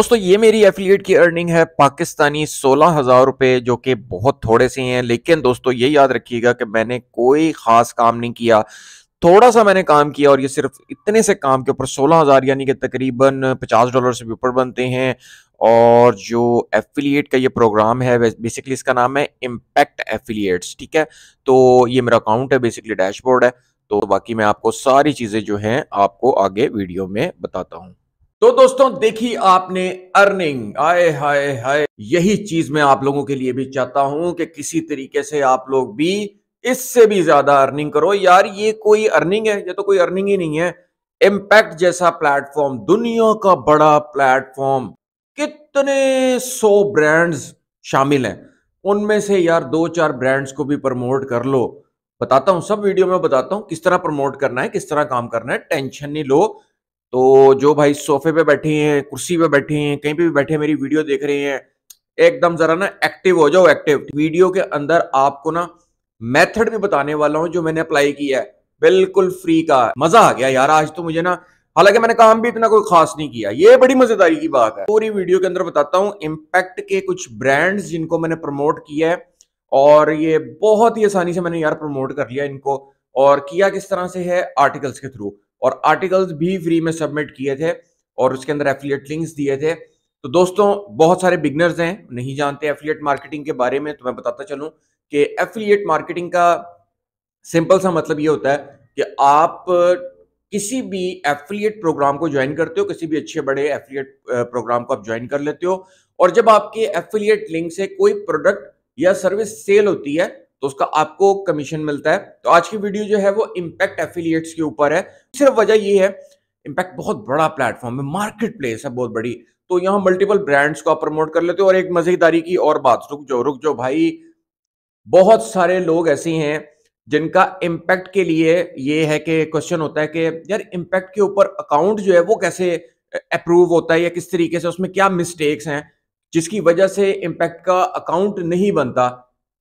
दोस्तों ये मेरी एफिलिएट की अर्निंग है पाकिस्तानी सोलह हज़ार रुपए जो कि बहुत थोड़े से हैं लेकिन दोस्तों ये याद रखिएगा कि मैंने कोई ख़ास काम नहीं किया थोड़ा सा मैंने काम किया और ये सिर्फ इतने से काम के ऊपर सोलह हज़ार यानी कि तकरीबन पचास डॉलर से भी ऊपर बनते हैं और जो एफिलिएट का ये प्रोग्राम है बेसिकली इसका नाम है इम्पैक्ट एफिलियट्स ठीक है तो ये मेरा अकाउंट है बेसिकली डैशबोर्ड है तो बाकी मैं आपको सारी चीज़ें जो है आपको आगे वीडियो में बताता हूँ तो दोस्तों देखी आपने अर्निंग आए हाय हाय यही चीज मैं आप लोगों के लिए भी चाहता हूं कि किसी तरीके से आप लोग भी इससे भी ज्यादा अर्निंग करो यार ये कोई अर्निंग है ये तो कोई अर्निंग ही नहीं है इम्पैक्ट जैसा प्लेटफॉर्म दुनिया का बड़ा प्लेटफॉर्म कितने सौ ब्रांड्स शामिल हैं उनमें से यार दो चार ब्रांड्स को भी प्रमोट कर लो बताता हूं सब वीडियो में बताता हूं किस तरह प्रमोट करना है किस तरह काम करना है टेंशन नहीं लो तो जो भाई सोफे पे बैठे हैं कुर्सी पे बैठे हैं कहीं पे भी बैठे मेरी वीडियो देख रहे हैं एकदम जरा ना एक्टिव हो जाओ एक्टिव वीडियो के अंदर आपको ना मेथड भी बताने वाला हूँ जो मैंने अप्लाई किया है बिल्कुल फ्री का मजा आ गया यार आज तो मुझे ना हालांकि मैंने काम भी इतना कोई खास नहीं किया ये बड़ी मजेदारी की बात है पूरी वीडियो के अंदर बताता हूँ इम्पैक्ट के कुछ ब्रांड्स जिनको मैंने प्रमोट किया है और ये बहुत ही आसानी से मैंने यार प्रमोट कर लिया इनको और किया किस तरह से है आर्टिकल्स के थ्रू और आर्टिकल्स भी फ्री में सबमिट किए थे और उसके अंदर एफिलियट लिंक्स दिए थे तो दोस्तों बहुत सारे बिगनर्स हैं नहीं जानते एफिलियट मार्केटिंग के बारे में तो मैं बताता चलूं कि एफिलियट मार्केटिंग का सिंपल सा मतलब ये होता है कि आप किसी भी एफिलियट प्रोग्राम को ज्वाइन करते हो किसी भी अच्छे बड़े एफिलियट प्रोग्राम को आप ज्वाइन कर लेते हो और जब आपके एफिलियट लिंक से कोई प्रोडक्ट या सर्विस सेल होती है तो उसका आपको कमीशन मिलता है तो आज की वीडियो जो है वो इम्पैक्ट एफिलियट्स के ऊपर है सिर्फ वजह ये है इम्पैक्ट बहुत बड़ा प्लेटफॉर्म है मार्केट प्लेस है बहुत बड़ी तो यहाँ मल्टीपल ब्रांड्स को आप प्रमोट कर लेते हो और एक मजेदारी की और बात रुक जो रुक जो भाई बहुत सारे लोग ऐसे हैं जिनका इम्पैक्ट के लिए ये है कि क्वेश्चन होता है कि यार इम्पैक्ट के ऊपर अकाउंट जो है वो कैसे अप्रूव होता है या किस तरीके से उसमें क्या मिस्टेक्स हैं जिसकी वजह से इम्पैक्ट का अकाउंट नहीं बनता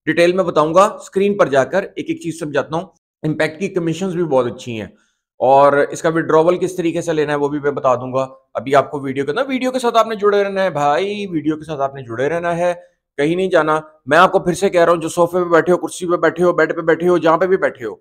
डिटेल में बताऊंगा स्क्रीन पर जाकर एक एक चीज समझाता हूँ इम्पैक्ट की कमीशन भी बहुत अच्छी हैं और इसका विड्रॉवल किस तरीके से लेना है वो भी मैं बता दूंगा अभी आपको वीडियो करना वीडियो के साथ आपने जुड़े रहना है भाई वीडियो के साथ आपने जुड़े रहना है कहीं नहीं जाना मैं आपको फिर से कह रहा हूँ जो सोफे पे बैठे हो कुर्सी पे बैठे हो बेड पे बैठे हो जहां पे भी बैठे हो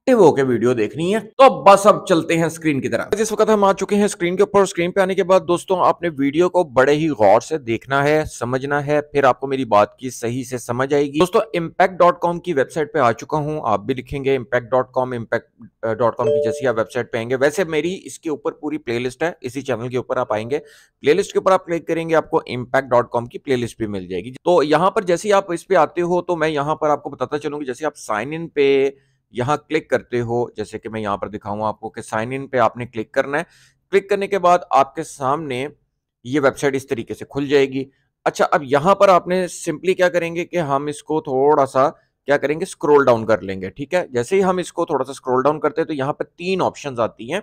एक्टिव होकर वीडियो देखनी है तो बस अब चलते हैं स्क्रीन की तरफ इस वक्त हम आ चुके हैं स्क्रीन के ऊपर स्क्रीन पे आने के बाद दोस्तों आपने वीडियो को बड़े ही गौर से देखना है समझना है फिर आपको मेरी बात की सही से समझ आएगी दोस्तों इम्पैक्ट की वेबसाइट पे आ चुका हूँ आप भी लिखेंगे Impact dot com Impact dot com की जैसी आप वेबसाइट पे आएंगे वैसे मेरी इसके ऊपर पूरी लिस्ट है इसी चैनल के ऊपर आप आएंगे लिस्ट के ऊपर आप क्लिक करेंगे आपको इम्पैक्ट डॉट कॉम की लिस्ट भी मिल जाएगी तो यहाँ पर जैसे आप इस पे आते हो तो मैं यहाँ पर आपको बताता चलूंगी जैसे आप साइन इन पे यहाँ क्लिक करते हो जैसे कि मैं यहाँ पर दिखाऊंगा आपको कि साइन इन पे आपने क्लिक करना है क्लिक करने के बाद आपके सामने ये वेबसाइट इस तरीके से खुल जाएगी अच्छा अब यहाँ पर आपने सिंपली क्या करेंगे कि हम इसको थोड़ा सा क्या करेंगे स्क्रोल डाउन कर लेंगे ठीक है जैसे ही हम इसको थोड़ा सा स्क्रोल डाउन करते हैं तो यहाँ पर तीन ऑप्शन आती हैं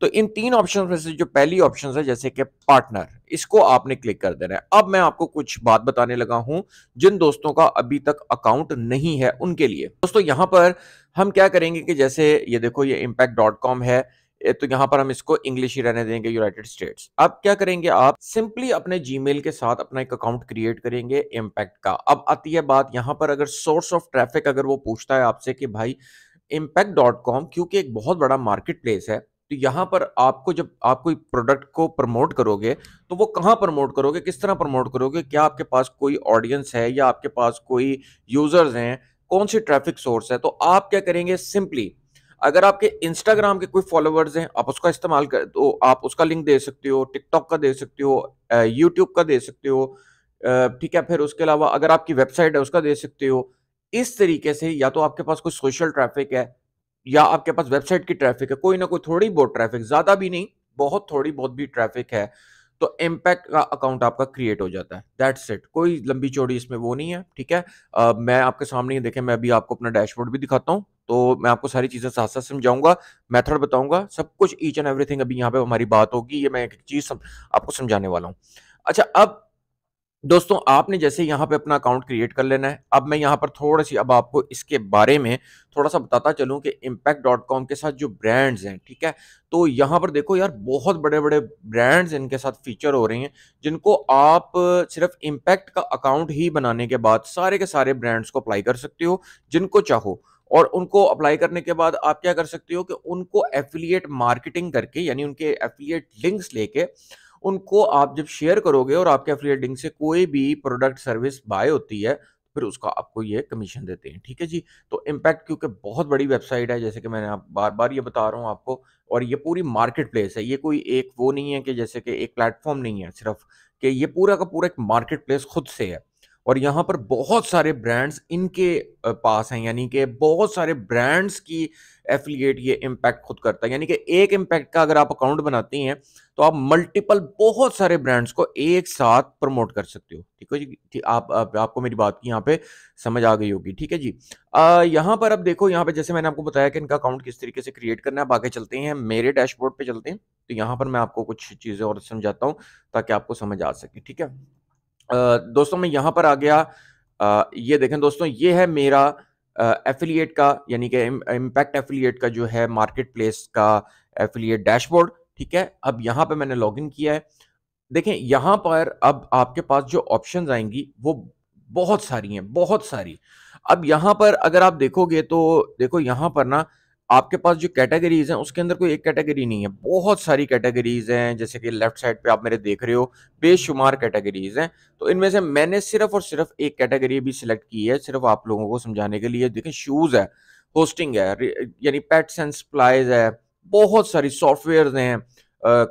तो इन तीन ऑप्शन में से जो पहली ऑप्शन है जैसे कि पार्टनर इसको आपने क्लिक कर देना है अब मैं आपको कुछ बात बताने लगा हूं जिन दोस्तों का अभी तक अकाउंट नहीं है उनके लिए दोस्तों यहां पर हम क्या करेंगे कि जैसे ये देखो ये इम्पैक्ट डॉट कॉम है तो यहां पर हम इसको इंग्लिश ही रहने देंगे यूनाइटेड स्टेट्स अब क्या करेंगे आप सिंपली अपने जीमेल के साथ अपना एक अकाउंट क्रिएट करेंगे इम्पैक्ट का अब आती है बात यहां पर अगर सोर्स ऑफ ट्रैफिक अगर वो पूछता है आपसे कि भाई इम्पैक्ट डॉट कॉम क्योंकि एक बहुत बड़ा मार्केट प्लेस है तो यहाँ पर आपको जब आप कोई प्रोडक्ट को प्रमोट करोगे तो वो कहाँ प्रमोट करोगे किस तरह प्रमोट करोगे क्या आपके पास कोई ऑडियंस है या आपके पास कोई यूजर्स हैं कौन सी ट्रैफिक सोर्स है तो आप क्या करेंगे सिंपली अगर आपके इंस्टाग्राम के कोई फॉलोअर्स हैं आप उसका इस्तेमाल कर तो आप उसका लिंक दे सकते हो टिकटॉक का दे सकते हो यूट्यूब का दे सकते हो ठीक है फिर उसके अलावा अगर आपकी वेबसाइट है उसका दे सकते हो इस तरीके से या तो आपके पास कोई सोशल ट्रैफिक है या आपके पास वेबसाइट की ट्रैफिक है कोई ना कोई थोड़ी बहुत ट्रैफिक ज्यादा भी नहीं बहुत थोड़ी बहुत भी ट्रैफिक है तो इम्पैक्ट का अकाउंट आपका क्रिएट हो जाता है दैट्स इट कोई लंबी चौड़ी इसमें वो नहीं है ठीक है uh, मैं आपके सामने देखें मैं अभी आपको अपना डैशबोर्ड भी दिखाता हूँ तो मैं आपको सारी चीज़ें साथ साथ समझाऊंगा मेथड बताऊंगा सब कुछ ईच एंड एवरीथिंग अभी यहाँ पे हमारी बात होगी ये मैं एक चीज़ सम, आपको समझाने वाला हूँ अच्छा अब दोस्तों आपने जैसे यहाँ पे अपना अकाउंट क्रिएट कर लेना है अब मैं यहाँ पर थोड़ा सी अब आपको इसके बारे में थोड़ा सा बताता चलूँ कि इम्पैक्ट के साथ जो ब्रांड्स हैं ठीक है तो यहाँ पर देखो यार बहुत बड़े बड़े ब्रांड्स इनके साथ फीचर हो रहे हैं जिनको आप सिर्फ इम्पैक्ट का अकाउंट ही बनाने के बाद सारे के सारे ब्रांड्स को अप्लाई कर सकते हो जिनको चाहो और उनको अप्लाई करने के बाद आप क्या कर सकते हो कि उनको एफिलिएट मार्केटिंग करके यानी उनके एफिलिएट लिंक्स लेके उनको आप जब शेयर करोगे और आपके एफिलिएट लिंक से कोई भी प्रोडक्ट सर्विस बाय होती है तो फिर उसका आपको ये कमीशन देते हैं ठीक है जी तो इम्पैक्ट क्योंकि बहुत बड़ी वेबसाइट है जैसे कि मैंने आप बार बार ये बता रहा हूँ आपको और ये पूरी मार्केट प्लेस है ये कोई एक वो नहीं है कि जैसे कि एक प्लेटफॉर्म नहीं है सिर्फ कि ये पूरा का पूरा एक मार्केट प्लेस खुद से है और यहाँ पर बहुत सारे ब्रांड्स इनके पास हैं यानी कि बहुत सारे ब्रांड्स की एफिलिएट ये इम्पैक्ट खुद करता है यानी कि एक इम्पैक्ट का अगर आप अकाउंट बनाती हैं तो आप मल्टीपल बहुत सारे ब्रांड्स को एक साथ प्रमोट कर सकते हो ठीक है जी आप, आप आपको मेरी बात की यहाँ पे समझ आ गई होगी ठीक है जी आ, यहाँ पर अब देखो यहाँ पे जैसे मैंने आपको बताया कि इनका अकाउंट किस तरीके से क्रिएट करना है आगे चलते हैं मेरे डैशबोर्ड पे चलते हैं तो यहाँ पर मैं आपको कुछ चीज़ें और समझाता हूँ ताकि आपको समझ आ सके ठीक है दोस्तों मैं यहाँ पर आ गया ये देखें दोस्तों ये है मेरा एफिलिएट का यानी कि इम्पैक्ट एफिलिएट का जो है मार्केट प्लेस का एफिलिएट डैशबोर्ड ठीक है अब यहाँ पे मैंने लॉगिन किया है देखें यहाँ पर अब आपके पास जो ऑप्शंस आएंगी वो बहुत सारी हैं बहुत सारी अब यहाँ पर अगर आप देखोगे तो देखो यहाँ पर ना आपके पास जो कैटेगरीज हैं उसके अंदर कोई एक कैटेगरी नहीं है बहुत सारी कैटेगरीज हैं जैसे कि लेफ्ट साइड पे आप मेरे देख रहे हो बेशुमार कैटेगरीज हैं तो इनमें से मैंने सिर्फ और सिर्फ एक कैटेगरी भी सिलेक्ट की है सिर्फ आप लोगों को समझाने के लिए देखें शूज़ है होस्टिंग है यानी पैट्स एंड सप्लाइज है बहुत सारी सॉफ्टवेयर हैं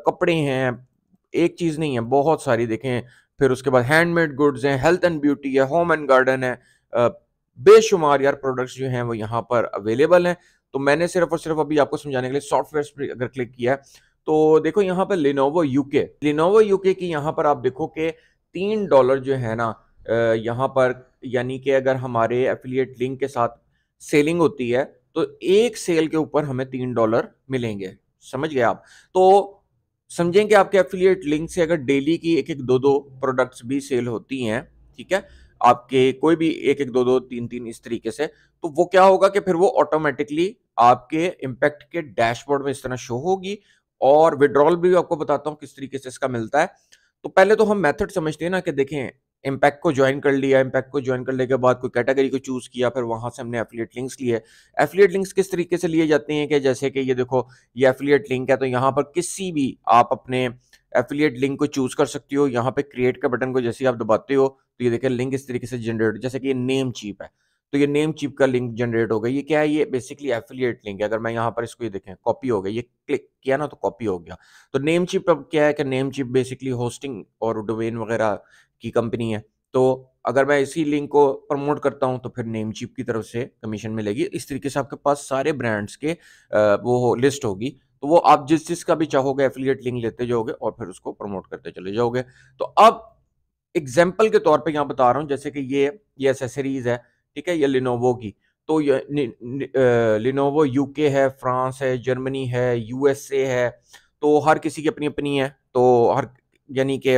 कपड़े हैं एक चीज़ नहीं है बहुत सारी देखें फिर उसके बाद हैंडमेड गुड्स हैं हेल्थ एंड ब्यूटी है होम एंड गार्डन है बेशुमार यार प्रोडक्ट्स जो हैं वो यहाँ पर अवेलेबल हैं तो मैंने सिर्फ और सिर्फ अभी आपको समझाने के लिए सॉफ्टवेयर अगर क्लिक किया है तो देखो यहाँ पर लिनोवो यूके लिनोवो यूके की यहाँ पर आप देखो कि तीन डॉलर जो है ना यहाँ पर यानी कि अगर हमारे एफिलियट लिंक के साथ सेलिंग होती है तो एक सेल के ऊपर हमें तीन डॉलर मिलेंगे समझ गए आप तो समझें कि आपके एफिलियट लिंक से अगर डेली की एक एक दो दो प्रोडक्ट्स भी सेल होती हैं ठीक है आपके कोई भी एक एक दो दो तीन तीन इस तरीके से तो वो क्या होगा कि फिर वो ऑटोमेटिकली आपके इम्पैक्ट के डैशबोर्ड में इस तरह शो होगी और विड्रॉल भी आपको बताता हूँ किस तरीके से इसका मिलता है तो पहले तो हम मेथड समझते हैं ना कि देखें इम्पैक्ट को ज्वाइन कर लिया इम्पैक्ट को ज्वाइन करने के बाद कोई कैटेगरी को चूज़ किया फिर वहां से हमने एफिलियट लिंक्स लिए एफिलियट लिंक्स किस तरीके से लिए जाते हैं कि जैसे कि ये देखो ये एफिलियट लिंक है तो यहाँ पर किसी भी आप अपने एफिलिएट लिंक को चूज कर सकती हो यहाँ पे क्रिएट का बटन को जैसे आप दबाते हो तो ये देखिए लिंक इस तरीके से जनरेट जैसे कि ये नेम चीप है तो ये नेम चीप का लिंक जनरेट हो गया ये क्या है ये बेसिकली एफिलिएट लिंक है अगर मैं यहाँ पर इसको ये देखें कॉपी हो गया ये क्लिक किया ना तो कॉपी हो गया तो नेम चिप अब क्या है कि नेम चिप बेसिकली होस्टिंग और डोमेन वगैरह की कंपनी है तो अगर मैं इसी लिंक को प्रमोट करता हूं तो फिर नेम चिप की तरफ से कमीशन मिलेगी इस तरीके से आपके पास सारे ब्रांड्स के वो लिस्ट होगी तो वो आप जिस चीज़ का भी चाहोगे एफिलियट लिंक लेते जाओगे और फिर उसको प्रमोट करते चले जाओगे तो अब एग्जाम्पल के तौर पे यहाँ बता रहा हूँ जैसे कि ये ये एसेसरीज है ठीक है ये लिनोवो की तो ये लिनोवो यूके है फ्रांस है जर्मनी है यूएसए है तो हर किसी की अपनी अपनी है तो हर यानी कि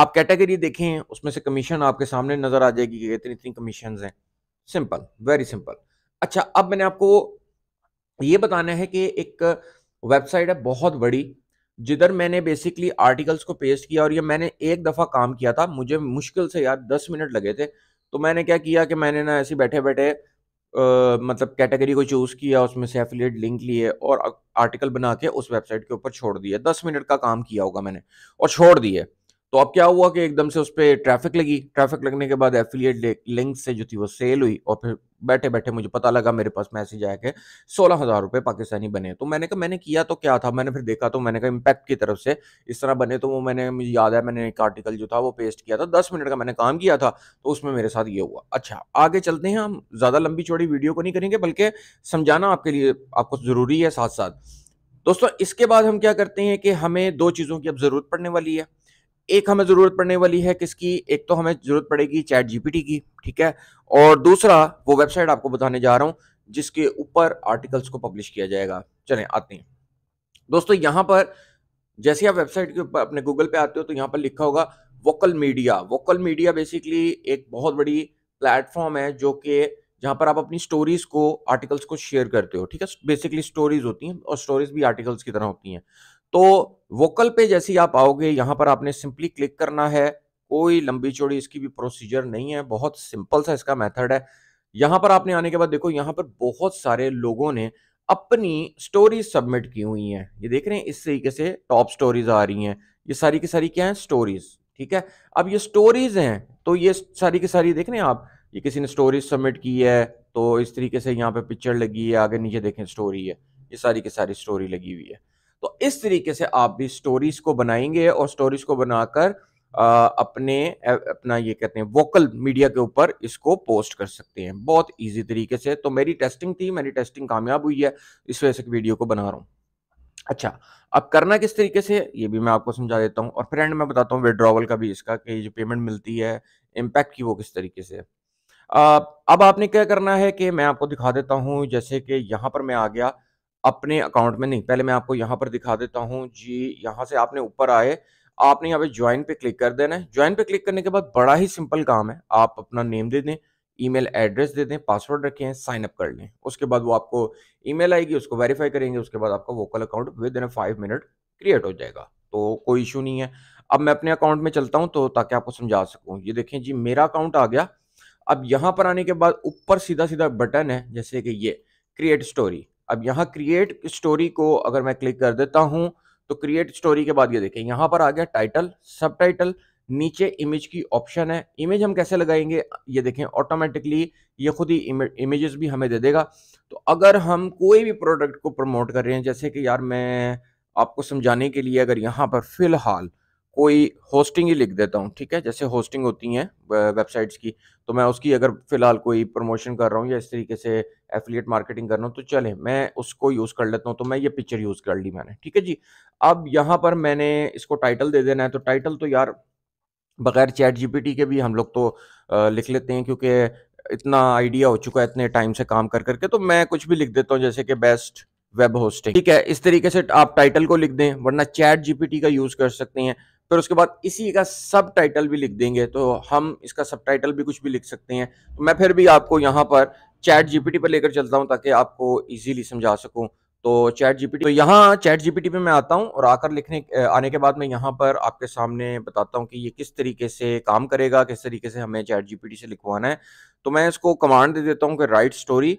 आप कैटेगरी देखें उसमें से कमीशन आपके सामने नज़र आ जाएगी कि इतनी इतनी कमीशन हैं सिंपल वेरी सिंपल अच्छा अब मैंने आपको ये बताना है कि एक वेबसाइट है बहुत बड़ी जिधर मैंने बेसिकली आर्टिकल्स को पेस्ट किया और ये मैंने एक दफ़ा काम किया था मुझे मुश्किल से यार दस मिनट लगे थे तो मैंने क्या किया कि मैंने ना ऐसे बैठे बैठे मतलब कैटेगरी को चूज़ किया उसमें से एफिलेट लिंक लिए और आर्टिकल बना के उस वेबसाइट के ऊपर छोड़ दिए दस मिनट का काम किया होगा मैंने और छोड़ दिए तो अब क्या हुआ कि एकदम से उस पर ट्रैफिक लगी ट्रैफिक लगने के बाद एफिलिएट लिंक से जो थी वो सेल हुई और फिर बैठे बैठे मुझे पता लगा मेरे पास मैसेज आया कि सोलह हज़ार रुपये पाकिस्तानी बने तो मैंने कहा मैंने किया तो क्या था मैंने फिर देखा तो मैंने कहा इम्पैक्ट की तरफ से इस तरह बने तो वो मैंने मुझे याद है मैंने एक आर्टिकल जो था वो पेस्ट किया था दस मिनट का मैंने काम किया था तो उसमें मेरे साथ ये हुआ अच्छा आगे चलते हैं हम ज़्यादा लंबी चौड़ी वीडियो को नहीं करेंगे बल्कि समझाना आपके लिए आपको ज़रूरी है साथ साथ दोस्तों इसके बाद हम क्या करते हैं कि हमें दो चीज़ों की अब ज़रूरत पड़ने वाली है एक हमें ज़रूरत पड़ने वाली है किसकी एक तो हमें ज़रूरत पड़ेगी चैट जीपीटी की ठीक है और दूसरा वो वेबसाइट आपको बताने जा रहा हूं जिसके ऊपर आर्टिकल्स को पब्लिश किया जाएगा चले आते हैं दोस्तों यहां पर जैसे आप वेबसाइट के ऊपर अपने गूगल पे आते हो तो यहाँ पर लिखा होगा Vocal Media Vocal Media basically एक बहुत बड़ी प्लेटफॉर्म है जो कि जहां पर आप अपनी स्टोरीज को आर्टिकल्स को शेयर करते हो ठीक है बेसिकली स्टोरीज होती हैं और स्टोरीज भी आर्टिकल्स की तरह होती हैं तो वोकल पे जैसे आप आओगे यहाँ पर आपने सिंपली क्लिक करना है कोई लंबी चौड़ी इसकी भी प्रोसीजर नहीं है बहुत सिंपल सा इसका मेथड है यहाँ पर आपने आने के बाद देखो यहाँ पर बहुत सारे लोगों ने अपनी स्टोरी सबमिट की हुई हैं ये देख रहे हैं इस तरीके से टॉप स्टोरीज आ रही हैं ये सारी की सारी क्या है स्टोरीज ठीक है अब ये स्टोरीज हैं तो ये सारी की सारी देख रहे हैं आप ये किसी ने स्टोरीज सबमिट की है तो इस तरीके से यहाँ पे पिक्चर लगी है आगे नीचे देखें स्टोरी है ये सारी की सारी स्टोरी लगी हुई है तो इस तरीके से आप भी स्टोरीज को बनाएंगे और स्टोरीज को बनाकर अपने अपना ये कहते हैं वोकल मीडिया के ऊपर इसको पोस्ट कर सकते हैं बहुत इजी तरीके से तो मेरी टेस्टिंग थी मेरी टेस्टिंग कामयाब हुई है इस वजह से वीडियो को बना रहा हूँ अच्छा अब करना किस तरीके से ये भी मैं आपको समझा देता हूँ और फिर एंड में बताता हूँ विड्रॉवल का भी इसका कि जो पेमेंट मिलती है इम्पैक्ट की वो किस तरीके से अब आपने क्या करना है कि मैं आपको दिखा देता हूँ जैसे कि यहाँ पर मैं आ गया अपने अकाउंट में नहीं पहले मैं आपको यहाँ पर दिखा देता हूँ जी यहाँ से आपने ऊपर आए आपने यहाँ पे ज्वाइन पे क्लिक कर देना है ज्वाइन पे क्लिक करने के बाद बड़ा ही सिंपल काम है आप अपना नेम दे दें ईमेल एड्रेस दे दें पासवर्ड रखें साइन अप कर लें उसके बाद वो आपको ईमेल आएगी उसको वेरीफाई करेंगे उसके बाद आपका Vocal account within five minute create हो जाएगा तो कोई इशू नहीं है अब मैं अपने अकाउंट में चलता हूँ तो ताकि आपको समझा सकूँ ये देखें जी मेरा अकाउंट आ गया अब यहाँ पर आने के बाद ऊपर सीधा सीधा बटन है जैसे कि ये क्रिएट स्टोरी अब यहाँ क्रिएट स्टोरी को अगर मैं क्लिक कर देता हूँ तो क्रिएट स्टोरी के बाद ये देखें यहाँ पर आ गया टाइटल सब टाइटल नीचे इमेज की ऑप्शन है इमेज हम कैसे लगाएंगे ये देखें ऑटोमेटिकली ये खुद ही इमेजेस भी हमें दे देगा तो अगर हम कोई भी प्रोडक्ट को प्रमोट कर रहे हैं जैसे कि यार मैं आपको समझाने के लिए अगर यहाँ पर फ़िलहाल कोई होस्टिंग ही लिख देता हूँ ठीक है जैसे होस्टिंग होती हैं वेबसाइट्स की तो मैं उसकी अगर फ़िलहाल कोई प्रमोशन कर रहा हूँ या इस तरीके से एफिलिएट मार्केटिंग कर रहा हूँ तो चले मैं उसको यूज़ कर लेता हूँ तो मैं ये पिक्चर यूज़ कर ली मैंने ठीक है जी अब यहाँ पर मैंने इसको टाइटल दे देना है तो टाइटल तो यार बगैर चैट जीपीटी के भी हम लोग तो लिख लेते हैं क्योंकि इतना आइडिया हो चुका है इतने टाइम से काम कर करके तो मैं कुछ भी लिख देता हूँ जैसे कि बेस्ट वेब होस्टिंग ठीक है इस तरीके से आप टाइटल को लिख दें वरना चैट जीपीटी का यूज़ कर सकते हैं फिर उसके बाद इसी का सब टाइटल भी लिख देंगे तो हम इसका सब टाइटल भी कुछ भी लिख सकते हैं तो मैं फिर भी आपको यहाँ पर चैट जीपीटी पर लेकर चलता हूँ ताकि आपको ईजिली समझा सकूँ तो चैट जीपीटी तो यहाँ चैट जीपीटी पे मैं आता हूँ और आकर लिखने आने के बाद मैं यहाँ पर आपके सामने बताता हूँ कि ये किस तरीके से काम करेगा किस तरीके से हमें चैट जीपीटी से लिखवाना है तो मैं इसको कमांड दे देता हूँ कि write story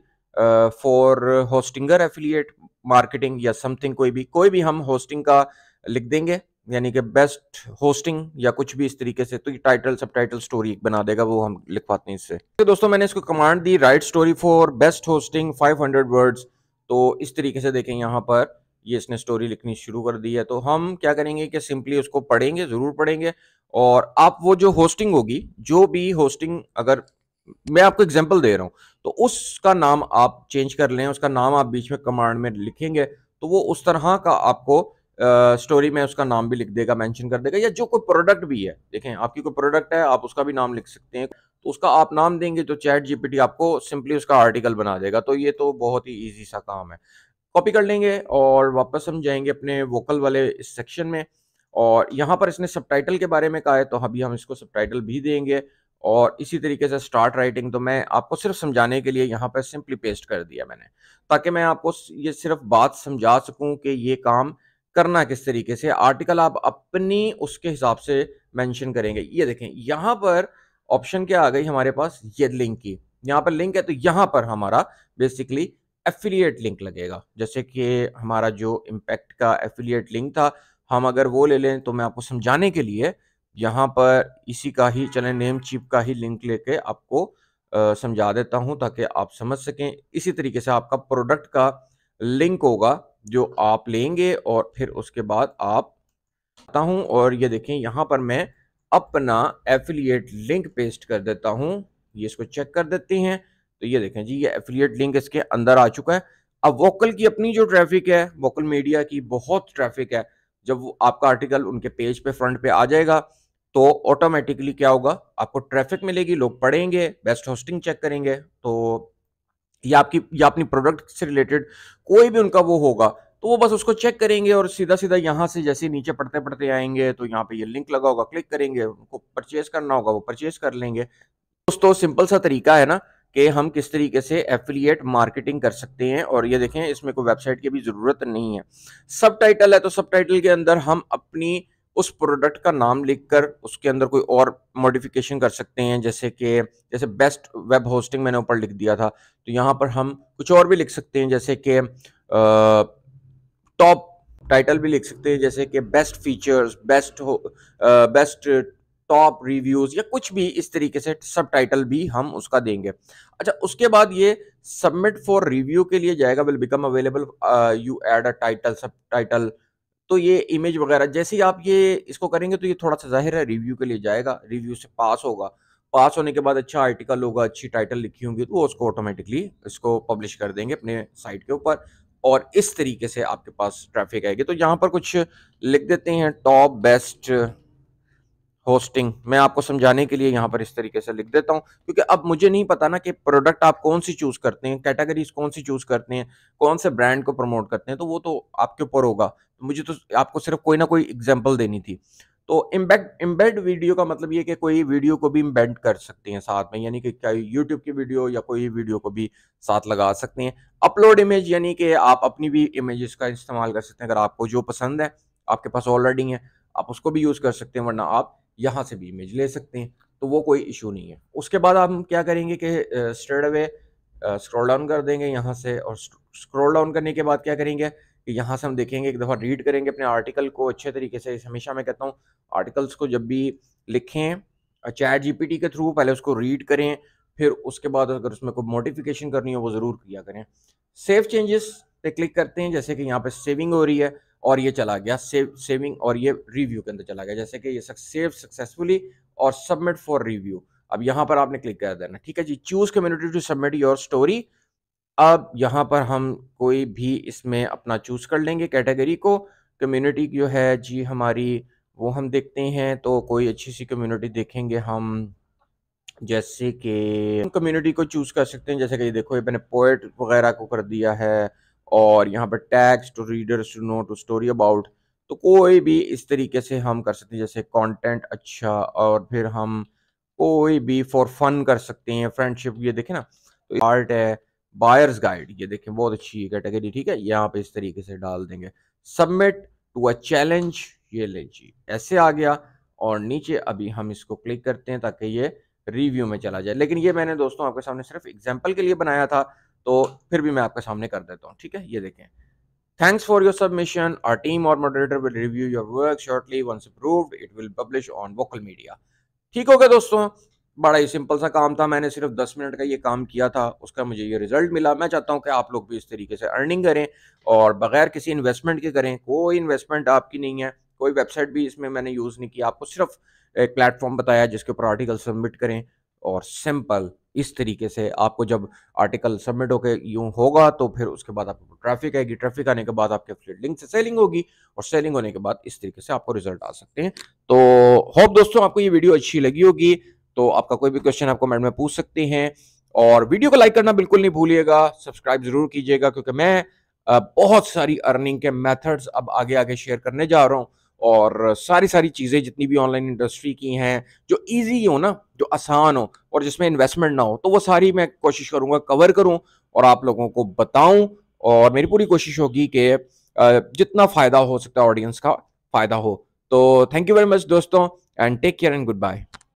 for Hostinger affiliate marketing या समथिंग कोई भी कोई भी हम होस्टिंग का लिख देंगे यानी कि बेस्ट होस्टिंग या कुछ भी इस तरीके से तो ये टाइटल सब टाइटल स्टोरी बना देगा वो हम लिखवाते हैं इससे तो दोस्तों मैंने इसको कमांड दी write story for best hosting 500 words तो इस तरीके से देखें यहाँ पर ये इसने स्टोरी लिखनी शुरू कर दी है तो हम क्या करेंगे कि सिंपली उसको पढ़ेंगे ज़रूर पढ़ेंगे और आप वो जो होस्टिंग होगी जो भी होस्टिंग अगर मैं आपको एग्जाम्पल दे रहा हूँ तो उसका नाम आप चेंज कर लें उसका नाम आप बीच में कमांड में लिखेंगे तो वो उस तरह का आपको स्टोरी में उसका नाम भी लिख देगा मेंशन कर देगा या जो कोई प्रोडक्ट भी है देखें आपकी कोई प्रोडक्ट है आप उसका भी नाम लिख सकते हैं तो उसका आप नाम देंगे तो चैट जीपीटी आपको सिंपली उसका आर्टिकल बना देगा तो ये तो बहुत ही ईजी सा काम है कॉपी कर लेंगे और वापस हम जाएंगे अपने वोकल वाले इस सेक्शन में और यहाँ पर इसने सबटाइटल के बारे में कहा है तो अभी हम इसको सब भी देंगे और इसी तरीके से स्टार्ट राइटिंग तो मैं आपको सिर्फ समझाने के लिए यहाँ पर सिंपली पेस्ट कर दिया मैंने ताकि मैं आपको ये सिर्फ बात समझा सकूँ कि ये काम करना किस तरीके से आर्टिकल आप अपनी उसके हिसाब से मेंशन करेंगे ये देखें यहाँ पर ऑप्शन क्या आ गई हमारे पास ये लिंक की यहाँ पर लिंक है तो यहाँ पर हमारा बेसिकली एफिलिएट लिंक लगेगा जैसे कि हमारा जो इम्पैक्ट का एफिलिएट लिंक था हम अगर वो ले लें तो मैं आपको समझाने के लिए यहाँ पर इसी का ही चले नेम चिप का ही लिंक लेके आपको समझा देता हूँ ताकि आप समझ सकें इसी तरीके से आपका प्रोडक्ट का लिंक होगा जो आप लेंगे और फिर उसके बाद आप आता हूँ और ये देखें यहाँ पर मैं अपना एफिलिएट लिंक पेस्ट कर देता हूँ ये इसको चेक कर देते हैं तो ये देखें जी ये एफिलिएट लिंक इसके अंदर आ चुका है अब वोकल की अपनी जो ट्रैफिक है वोकल मीडिया की बहुत ट्रैफिक है जब आपका आर्टिकल उनके पेज पे फ्रंट पे आ जाएगा तो ऑटोमेटिकली क्या होगा आपको ट्रैफिक मिलेगी लोग पढ़ेंगे बेस्ट होस्टिंग चेक करेंगे तो या आपकी या अपनी प्रोडक्ट से रिलेटेड कोई भी उनका वो होगा तो वो बस उसको चेक करेंगे और सीधा सीधा यहाँ से जैसे नीचे पढ़ते पढ़ते आएंगे तो यहाँ पे ये लिंक लगा होगा क्लिक करेंगे उनको परचेज करना होगा वो परचेज कर लेंगे दोस्तों सिंपल सा तरीका है ना कि हम किस तरीके से एफिलिएट मार्केटिंग कर सकते हैं और ये देखें इसमें कोई वेबसाइट की भी ज़रूरत नहीं है सब है तो सब के अंदर हम अपनी उस प्रोडक्ट का नाम लिखकर उसके अंदर कोई और मॉडिफिकेशन कर सकते हैं जैसे कि जैसे बेस्ट वेब होस्टिंग मैंने ऊपर लिख दिया था तो यहाँ पर हम कुछ और भी लिख सकते हैं जैसे कि टॉप टाइटल भी लिख सकते हैं जैसे कि बेस्ट फीचर्स बेस्ट हो बेस्ट टॉप रिव्यूज़ या कुछ भी इस तरीके से सब टाइटल भी हम उसका देंगे अच्छा उसके बाद ये सबमिट फॉर रिव्यू के लिए जाएगा will become available you add a title subtitle तो ये इमेज वगैरह जैसे ही आप ये इसको करेंगे तो ये थोड़ा सा जाहिर है रिव्यू के लिए जाएगा रिव्यू से पास होगा पास होने के बाद अच्छा आर्टिकल होगा अच्छी टाइटल लिखी होगी तो वो उसको ऑटोमेटिकली इसको पब्लिश कर देंगे अपने साइट के ऊपर और इस तरीके से आपके पास ट्रैफिक आएगी तो यहाँ पर कुछ लिख देते हैं टॉप बेस्ट होस्टिंग मैं आपको समझाने के लिए यहाँ पर इस तरीके से लिख देता हूँ क्योंकि अब मुझे नहीं पता ना कि प्रोडक्ट आप कौन सी चूज़ करते हैं कैटेगरीज कौन सी चूज़ करते हैं कौन से ब्रांड को प्रमोट करते हैं तो वो तो आपके ऊपर होगा तो मुझे तो आपको सिर्फ कोई ना कोई एग्जाम्पल देनी थी तो इम्बेड इम्बेड वीडियो का मतलब ये कि कोई वीडियो को भी इम्बेड कर सकते हैं साथ में यानी कि क्या यूट्यूब की वीडियो या कोई वीडियो को भी साथ लगा सकते हैं अपलोड इमेज यानी कि आप अपनी भी इमेजेस का इस्तेमाल कर सकते हैं अगर आपको जो पसंद है आपके पास ऑलरेडी है आप उसको भी यूज़ कर सकते हैं वरना आप यहाँ से भी इमेज ले सकते हैं तो वो कोई इशू नहीं है उसके बाद हम क्या करेंगे कि स्ट्रेट अवे स्क्रॉल डाउन कर देंगे यहाँ से और स्क्रॉल डाउन करने के बाद क्या करेंगे कि यहाँ से हम देखेंगे एक दफ़ा रीड करेंगे अपने आर्टिकल को अच्छे तरीके से हमेशा मैं कहता हूँ आर्टिकल्स को जब भी लिखें चैट जी के थ्रू पहले उसको रीड करें फिर उसके बाद अगर उसमें कोई मोडिफिकेशन करनी हो वो ज़रूर किया करें सेव चेंजेस पे क्लिक करते हैं जैसे कि यहाँ पे सेविंग हो रही है और ये चला गया सेव सेविंग और ये रिव्यू के अंदर चला गया जैसे कि ये सेव सक्सेसफुली और सबमिट फॉर रिव्यू अब यहाँ पर आपने क्लिक कर देना ठीक है जी choose community to submit your story अब यहाँ पर हम कोई भी इसमें अपना चूज कर लेंगे कैटेगरी को कम्युनिटी जो है जी हमारी वो हम देखते हैं तो कोई अच्छी सी कम्युनिटी देखेंगे हम जैसे कि कम्युनिटी को चूज़ कर सकते हैं जैसे कि देखो ये मैंने पोइट वगैरह को कर दिया है और यहाँ पर tags to readers to know to story about तो कोई भी इस तरीके से हम कर सकते हैं जैसे कंटेंट अच्छा और फिर हम कोई भी फॉर फन कर सकते हैं फ्रेंडशिप ये देखें ना तो आर्ट है बायर्स गाइड ये देखें बहुत अच्छी कैटेगरी ठीक है यहाँ पे इस तरीके से डाल देंगे सबमिट टू अ चैलेंज ये ले जी ऐसे आ गया और नीचे अभी हम इसको क्लिक करते हैं ताकि ये रिव्यू में चला जाए लेकिन ये मैंने दोस्तों आपके सामने सिर्फ एग्जाम्पल के लिए बनाया था तो फिर भी मैं आपके सामने कर देता हूँ ठीक है ये देखें thanks for your submission our team और moderator will review your work shortly once approved it will publish on Vocal Media ठीक हो गया दोस्तों बड़ा ही सिंपल सा काम था मैंने सिर्फ 10 मिनट का ये काम किया था उसका मुझे ये रिजल्ट मिला मैं चाहता हूँ कि आप लोग भी इस तरीके से अर्निंग करें और बगैर किसी इन्वेस्टमेंट के करें कोई इन्वेस्टमेंट आपकी नहीं है कोई वेबसाइट भी इसमें मैंने यूज़ नहीं किया आपको सिर्फ एक प्लेटफॉर्म बताया जिसके ऊपर आर्टिकल सबमिट करें और सिंपल इस तरीके से आपको जब आर्टिकल सबमिट होकर यूँ होगा तो फिर उसके बाद आपको ट्रैफिक आएगी ट्रैफिक आने के बाद आपके एफिलेट लिंक से सेलिंग होगी और सेलिंग होने के बाद इस तरीके से आपको रिजल्ट आ सकते हैं तो होप दोस्तों आपको ये वीडियो अच्छी लगी होगी तो आपका कोई भी क्वेश्चन आप कमेंट में पूछ सकते हैं और वीडियो को लाइक करना बिल्कुल नहीं भूलिएगा सब्सक्राइब जरूर कीजिएगा क्योंकि मैं बहुत सारी अर्निंग के मेथड्स अब आगे आगे शेयर करने जा रहा हूँ और सारी सारी चीज़ें जितनी भी ऑनलाइन इंडस्ट्री की हैं जो इजी हो ना जो आसान हो और जिसमें इन्वेस्टमेंट ना हो तो वो सारी मैं कोशिश करूँगा कवर करूँ और आप लोगों को बताऊँ और मेरी पूरी कोशिश होगी कि जितना फ़ायदा हो सकता है ऑडियंस का फ़ायदा हो तो थैंक यू वेरी मच दोस्तों and take care and good bye